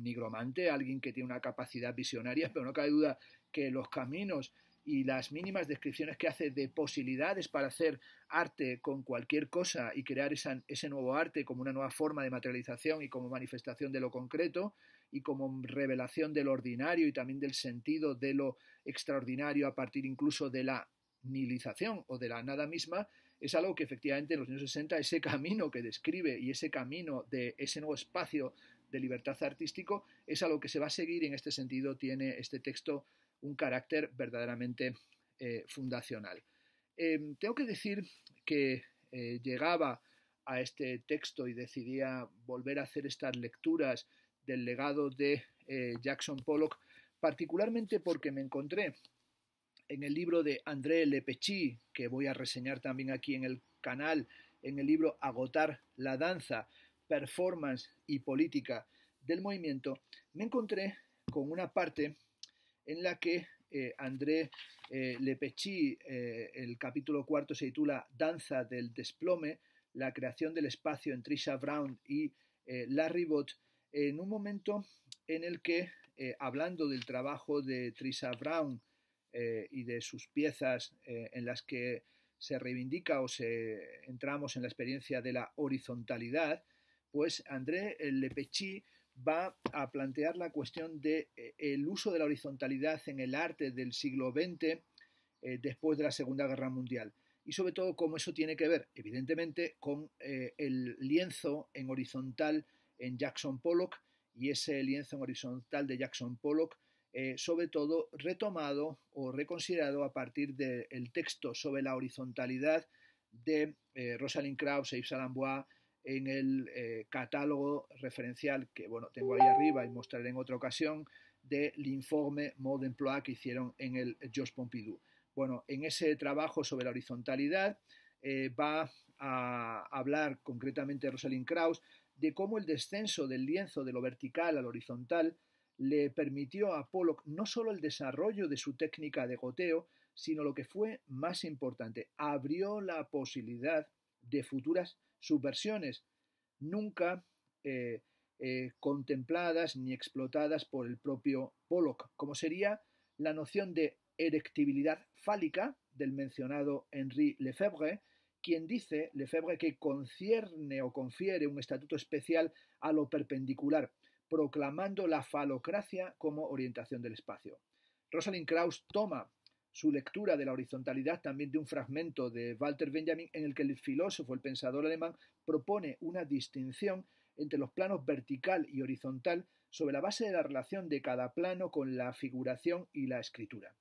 nigromante, alguien que tiene una capacidad visionaria, pero no cabe duda que los caminos y las mínimas descripciones que hace de posibilidades para hacer arte con cualquier cosa y crear ese nuevo arte como una nueva forma de materialización y como manifestación de lo concreto, y como revelación del ordinario y también del sentido de lo extraordinario a partir incluso de la nihilización o de la nada misma, es algo que efectivamente en los años 60 ese camino que describe y ese camino de ese nuevo espacio de libertad artístico es algo que se va a seguir y en este sentido tiene este texto un carácter verdaderamente eh, fundacional. Em, tengo que decir que eh, llegaba a este texto y decidía volver a hacer estas lecturas del legado de eh, Jackson Pollock, particularmente porque me encontré en el libro de André Lepechy, que voy a reseñar también aquí en el canal, en el libro Agotar la danza, performance y política del movimiento, me encontré con una parte en la que eh, André eh, Lepechy, el capítulo cuarto se titula Danza del desplome, la creación del espacio entre Trisha Brown y Larry Bott, en un momento en el que, eh, hablando del trabajo de Trisha Brown eh, y de sus piezas eh, en las que se reivindica o se entramos en la experiencia de la horizontalidad, pues André Lepechy va a plantear la cuestión de el uso de la horizontalidad en el arte del siglo XX después de la Segunda Guerra Mundial y sobre todo cómo eso tiene que ver, evidentemente, con el lienzo en horizontal en Jackson Pollock y ese lienzo horizontal de Jackson Pollock, eh, sobre todo retomado o reconsiderado a partir del texto sobre la horizontalidad de eh, Rosalind Krauss e Yves en el eh, catálogo referencial que bueno, tengo ahí arriba y mostraré en otra ocasión del informe Mode Emploi que hicieron en el Josh Pompidou. Bueno, en ese trabajo sobre la horizontalidad va a hablar concretamente Rosalind Krauss de cómo el descenso del lienzo de lo vertical al horizontal le permitió a Pollock no solo el desarrollo de su técnica de goteo, sino lo que fue más importante, abrió la posibilidad de futuras subversiones, nunca eh, eh, contempladas ni explotadas por el propio Pollock, como sería la noción de erectibilidad fálica del mencionado Henri Lefebvre, quien dice Lefebvre que concierne o confiere un estatuto especial a lo perpendicular, proclamando la falocracia como orientación del espacio. Rosalind Krauss toma su lectura de la horizontalidad también de un fragmento de Walter Benjamin en el que el filósofo, el pensador alemán, propone una distinción entre los planos vertical y horizontal sobre la base de la relación de cada plano con la figuración y la escritura.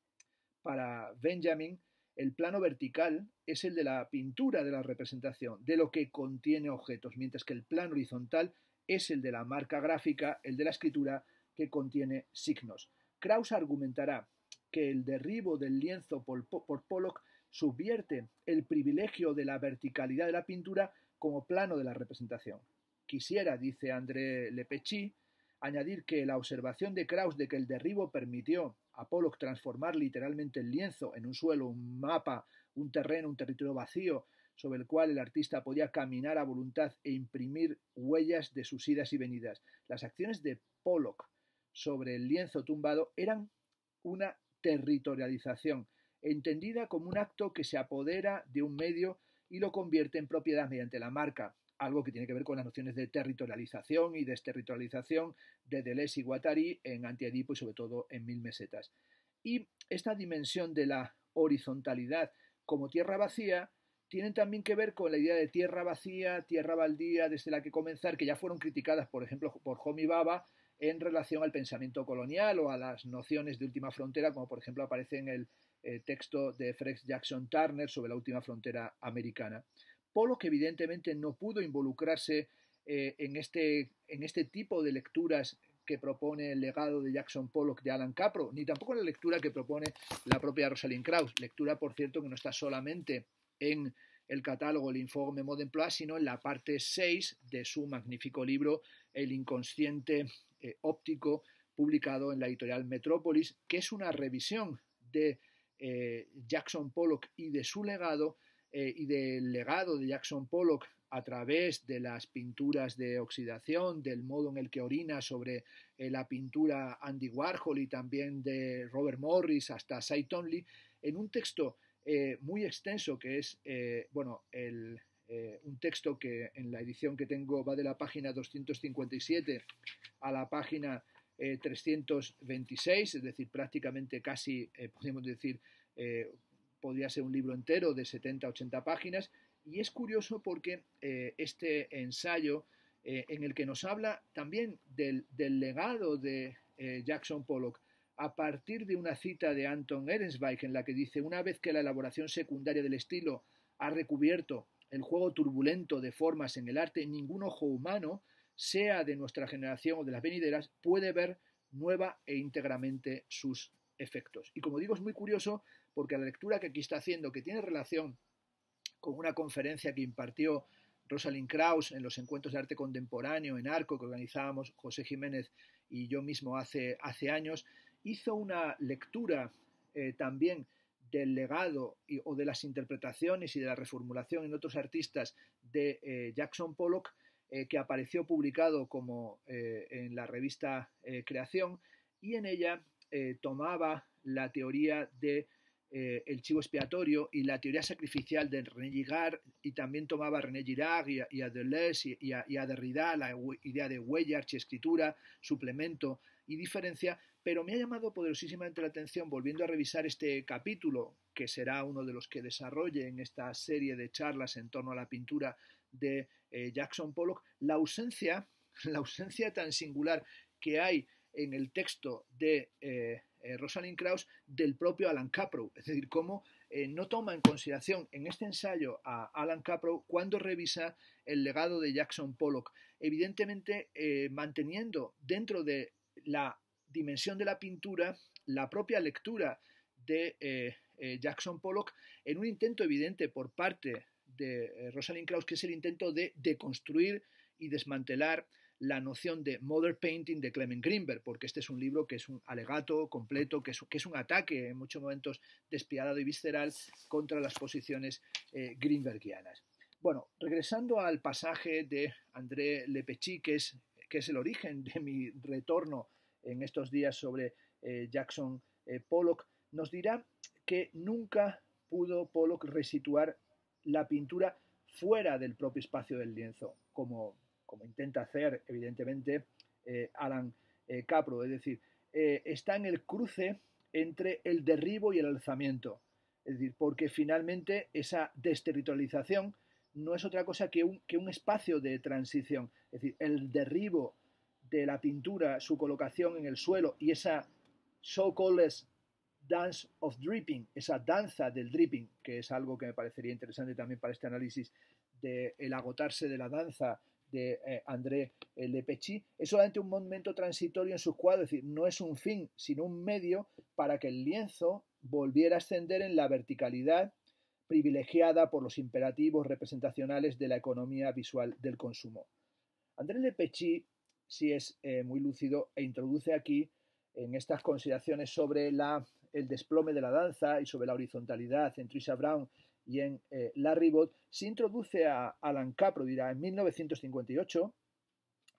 Para Benjamin, el plano vertical es el de la pintura de la representación, de lo que contiene objetos, mientras que el plano horizontal es el de la marca gráfica, el de la escritura, que contiene signos. Krauss argumentará que el derribo del lienzo por, Pollock subvierte el privilegio de la verticalidad de la pintura como plano de la representación. Quisiera, dice André Lepechy, añadir que la observación de Krauss de que el derribo permitió a Pollock transformar literalmente el lienzo en un suelo, un mapa, un terreno, un territorio vacío, sobre el cual el artista podía caminar a voluntad e imprimir huellas de sus idas y venidas. Las acciones de Pollock sobre el lienzo tumbado eran una territorialización, entendida como un acto que se apodera de un medio y lo convierte en propiedad mediante la marca, algo que tiene que ver con las nociones de territorialización y desterritorialización de Deleuze y Guattari en Antiedipo y sobre todo en Mil Mesetas. Y esta dimensión de la horizontalidad como tierra vacía tiene también que ver con la idea de tierra vacía, tierra baldía, desde la que comenzar, que ya fueron criticadas, por ejemplo, por Homi Baba en relación al pensamiento colonial o a las nociones de última frontera, como por ejemplo aparece en el eh, texto de Fred Jackson Turner sobre la última frontera americana. Pollock evidentemente no pudo involucrarse eh, este, en, este, tipo de lecturas que propone el legado de Jackson Pollock de Alan Capro, ni tampoco en la lectura que propone la propia Rosalind Krauss, lectura, por cierto, que no está solamente en el catálogo, el informe Modern Plus, sino en la parte 6 de su magnífico libro El inconsciente eh, óptico, publicado en la editorial Metrópolis, que es una revisión de eh, Jackson Pollock y de su legado eh, y del legado de Jackson Pollock a través de las pinturas de oxidación, del modo en el que orina sobre eh, la pintura Andy Warhol y también de Robert Morris hasta Cy Lee en un texto eh, muy extenso que es, bueno, un texto que en la edición que tengo va de la página 257 a la página 326, es decir, prácticamente casi, podemos decir, podría ser un libro entero de 70-80 páginas, y es curioso porque eh, este ensayo eh, en el que nos habla también del, legado de eh, Jackson Pollock, a partir de una cita de Anton Ehrensweig en la que dice, una vez que la elaboración secundaria del estilo ha recubierto el juego turbulento de formas en el arte, ningún ojo humano, sea de nuestra generación o de las venideras, puede ver nueva e íntegramente sus efectos. Y como digo, es muy curioso porque la lectura que aquí está haciendo, que tiene relación con una conferencia que impartió Rosalind Krauss en los encuentros de arte contemporáneo en Arco que organizábamos José Jiménez y yo mismo hace, años, hizo una lectura eh, también del legado o de las interpretaciones y de la reformulación en otros artistas de eh, Jackson Pollock, eh, que apareció publicado como en la revista Creación, y en ella tomaba la teoría de eh, el chivo expiatorio y la teoría sacrificial de René Girard, y también tomaba René Girard y a, y a Deleuze y, a, Derrida, la idea de huella, archiescritura, suplemento y diferencia, pero me ha llamado poderosísimamente la atención, volviendo a revisar este capítulo, que será uno de los que desarrolle en esta serie de charlas en torno a la pintura de eh, Jackson Pollock, la ausencia, la ausencia tan singular que hay en el texto de eh, eh, Rosalind Krauss del propio Alan Caprow. Es decir, cómo eh, no toma en consideración en este ensayo a Alan Caprow cuando revisa el legado de Jackson Pollock. Evidentemente, eh, manteniendo dentro de la dimensión de la pintura la propia lectura de Jackson Pollock en un intento evidente por parte de Rosalind Krauss, que es el intento de deconstruir y desmantelar la noción de Mother Painting de Clement Greenberg, porque este es un libro que es un alegato completo, que es, un ataque en muchos momentos despiadado y visceral contra las posiciones eh, greenbergianas. Bueno, regresando al pasaje de André Lepechy, que es, el origen de mi retorno en estos días sobre eh, Jackson eh, Pollock, nos dirá que nunca pudo Pollock resituar la pintura fuera del propio espacio del lienzo, como como intenta hacer evidentemente eh, Alan eh, Capro, es decir, eh, está en el cruce entre el derribo y el alzamiento, es decir, porque finalmente esa desterritorialización no es otra cosa que un, que un espacio de transición, es decir, el derribo de la pintura, su colocación en el suelo y esa so-called dance of dripping, esa danza del dripping, que es algo que me parecería interesante también para este análisis de el agotarse de la danza de eh, André eh, Le es solamente un momento transitorio en sus cuadros, es decir, no es un fin, sino un medio para que el lienzo volviera a ascender en la verticalidad privilegiada por los imperativos representacionales de la economía visual del consumo. André Lepechy si es eh, muy lúcido e introduce aquí en estas consideraciones sobre el desplome de la danza y sobre la horizontalidad en Trisha Brown y en La eh, Larry se introduce a Alan Capro, dirá, en 1958,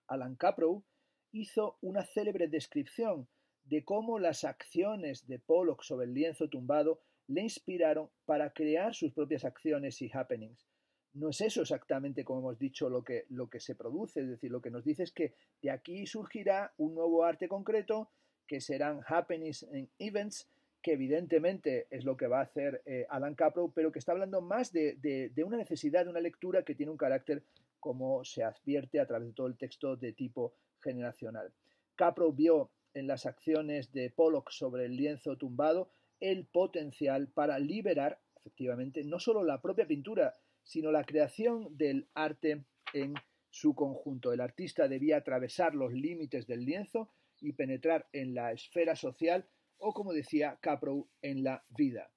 Alan Capro hizo una célebre descripción de cómo las acciones de Pollock sobre el lienzo tumbado le inspiraron para crear sus propias acciones y happenings. No es eso exactamente, como hemos dicho, lo que, lo que se produce, es decir, lo que nos dice es que de aquí surgirá un nuevo arte concreto, que serán happenings and events, que evidentemente es lo que va a hacer eh, Alan Caprow, pero que está hablando más de, una necesidad, de una lectura que tiene un carácter, como se advierte a través de todo el texto, de tipo generacional. Caprow vio en las acciones de Pollock sobre el lienzo tumbado el potencial para liberar, efectivamente, no solo la propia pintura, sino la creación del arte en su conjunto. El artista debía atravesar los límites del lienzo y penetrar en la esfera social o como decía Caprow, en la vida.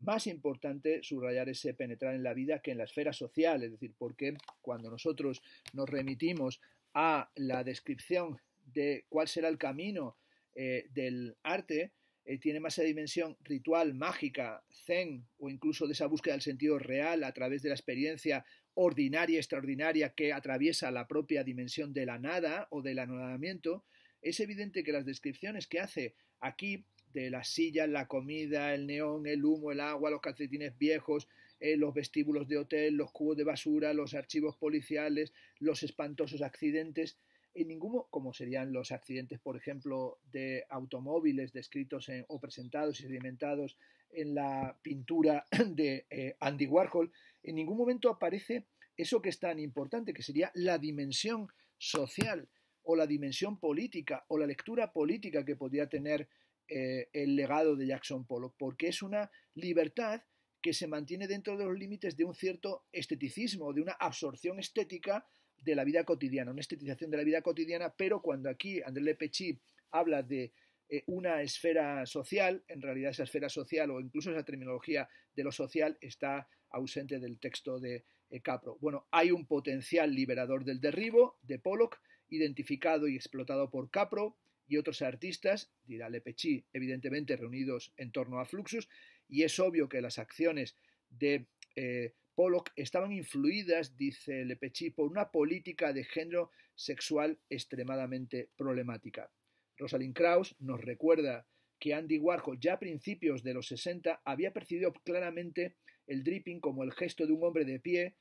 Más importante subrayar ese penetrar en la vida que en la esfera social, es decir, porque cuando nosotros nos remitimos a la descripción de cuál será el camino eh, del arte, eh, tiene más esa dimensión ritual, mágica, zen o incluso de esa búsqueda del sentido real a través de la experiencia ordinaria, extraordinaria que atraviesa la propia dimensión de la nada o del anonadamiento, es evidente que las descripciones que hace aquí de las sillas, la comida, el neón, el humo, el agua, los calcetines viejos, eh, los vestíbulos de hotel, los cubos de basura, los archivos policiales, los espantosos accidentes. En ninguno, como serían los accidentes, por ejemplo, de automóviles descritos o presentados y sedimentados en la pintura de eh, Andy Warhol, en ningún momento aparece eso que es tan importante, que sería la dimensión social o la dimensión política o la lectura política que podría tener eh, el legado de Jackson Pollock, porque es una libertad que se mantiene dentro de los límites de un cierto esteticismo, de una absorción estética de la vida cotidiana, una estetización de la vida cotidiana, pero cuando aquí André Lepechy habla de eh, una esfera social, en realidad esa esfera social o incluso esa terminología de lo social está ausente del texto de eh, Capro. Bueno, hay un potencial liberador del derribo de Pollock, identificado y explotado por Capro, y otros artistas, dirá Lepechí, evidentemente reunidos en torno a Fluxus, y es obvio que las acciones de eh, Pollock estaban influidas, dice Lepechí, por una política de género sexual extremadamente problemática. Rosalind Krauss nos recuerda que Andy Warhol ya a principios de los 60 había percibido claramente el dripping como el gesto de un hombre de pie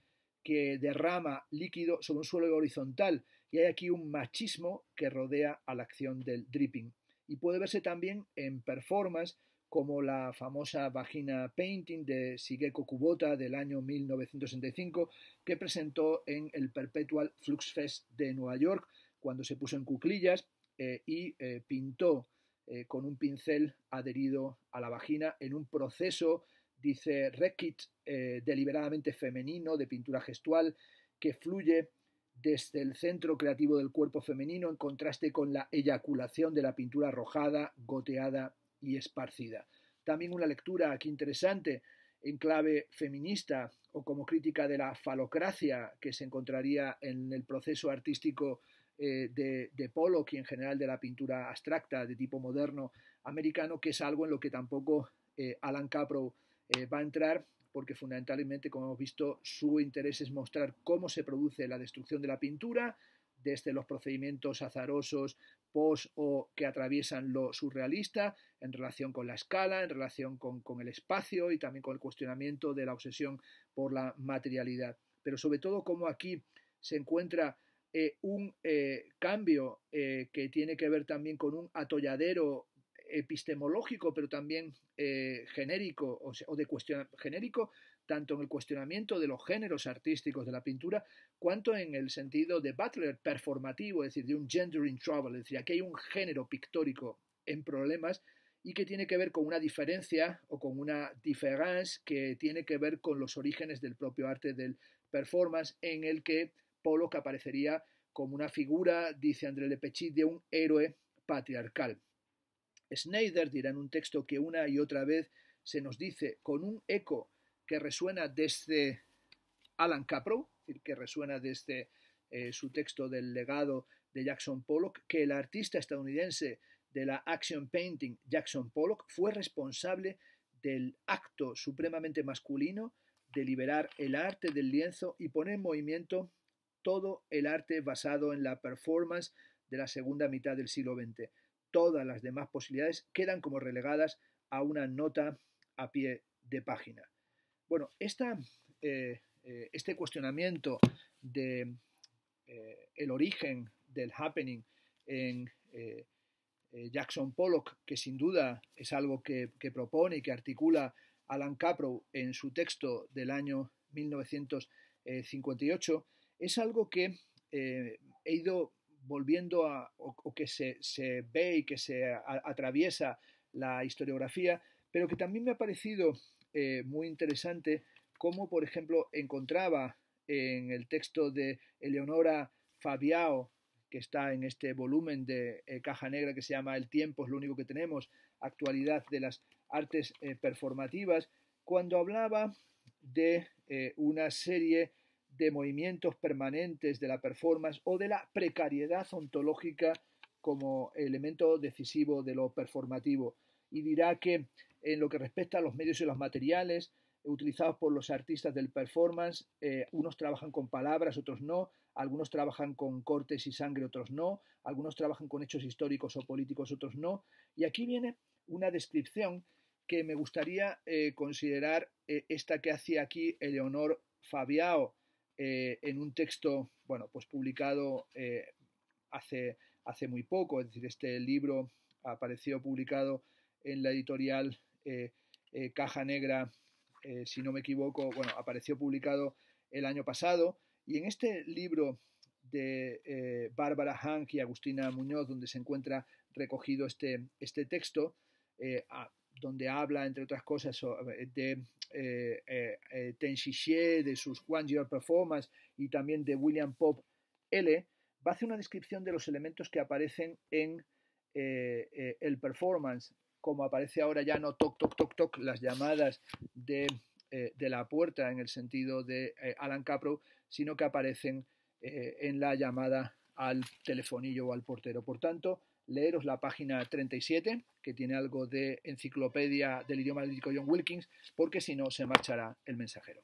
que derrama líquido sobre un suelo horizontal y hay aquí un machismo que rodea a la acción del dripping. Y puede verse también en performance como la famosa Vagina Painting de Sigeko Kubota del año 1965 que presentó en el Perpetual Flux Fest de Nueva York cuando se puso en cuclillas eh, y eh, pintó eh, con un pincel adherido a la vagina en un proceso, dice Rekit, deliberadamente femenino de pintura gestual que fluye desde el centro creativo del cuerpo femenino en contraste con la eyaculación de la pintura arrojada, goteada y esparcida. También una lectura aquí interesante en clave feminista o como crítica de la falocracia que se encontraría en el proceso artístico eh, de, de Pollock y en general de la pintura abstracta de tipo moderno americano, que es algo en lo que tampoco eh, Alan Caprow eh, va a entrar porque fundamentalmente, como hemos visto, su interés es mostrar cómo se produce la destrucción de la pintura, desde los procedimientos azarosos pos o que atraviesan lo surrealista en relación con la escala, en relación con, el espacio y también con el cuestionamiento de la obsesión por la materialidad. Pero sobre todo como aquí se encuentra eh, un eh, cambio eh, que tiene que ver también con un atolladero epistemológico, pero también eh, genérico, o, de cuestión genérico, tanto en el cuestionamiento de los géneros artísticos de la pintura, cuanto en el sentido de Butler performativo, es decir, de un gender in trouble, es decir, aquí hay un género pictórico en problemas y que tiene que ver con una diferencia o con una différence que tiene que ver con los orígenes del propio arte del performance, en el que Pollock aparecería como una figura, dice André Lepechit, de un héroe patriarcal. Snyder dirá en un texto que una y otra vez se nos dice con un eco que resuena desde este Alan Caprow, que resuena desde este, eh, su texto del legado de Jackson Pollock, que el artista estadounidense de la action painting Jackson Pollock fue responsable del acto supremamente masculino de liberar el arte del lienzo y poner en movimiento todo el arte basado en la performance de la segunda mitad del siglo XX todas las demás posibilidades quedan como relegadas a una nota a pie de página. Bueno, eh, eh, este cuestionamiento de eh, el origen del happening en Jackson Pollock, que sin duda es algo que, que, propone y que articula Alan Caprow en su texto del año 1958, es algo que he ido volviendo a, o, que se, ve y que se atraviesa la historiografía, pero que también me ha parecido eh, muy interesante cómo, por ejemplo, encontraba en el texto de Eleonora Fabiao, que está en este volumen de eh, caja negra que se llama El tiempo es lo único que tenemos, actualidad de las artes eh, performativas, cuando hablaba de una serie de movimientos permanentes de la performance o de la precariedad ontológica como elemento decisivo de lo performativo. Y dirá que en lo que respecta a los medios y los materiales utilizados por los artistas del performance, eh, unos trabajan con palabras, otros no, algunos trabajan con cortes y sangre, otros no, algunos trabajan con hechos históricos o políticos, otros no. Y aquí viene una descripción que me gustaría eh, considerar eh, esta que hacía aquí Eleonor Fabiao eh, en un texto, bueno, pues publicado eh, hace, hace muy poco, es decir, este libro apareció publicado en la editorial eh, Caja Negra, si no me equivoco, bueno, apareció publicado el año pasado, y en este libro de Bárbara Hank y Agustina Muñoz, donde se encuentra recogido este, este texto, a, donde habla, entre otras cosas, eh, de eh, eh, eh Ten de sus One Year Performance y también de William Pop L, va a hacer una descripción de los elementos que aparecen en el performance, como aparece ahora ya no toc, toc, toc, toc, las llamadas de, de la puerta en el sentido de Alan Capro, sino que aparecen en la llamada al telefonillo o al portero. Por tanto, leeros la página 37, que tiene algo de enciclopedia del idioma lírico John Wilkins, porque si no se marchará el mensajero.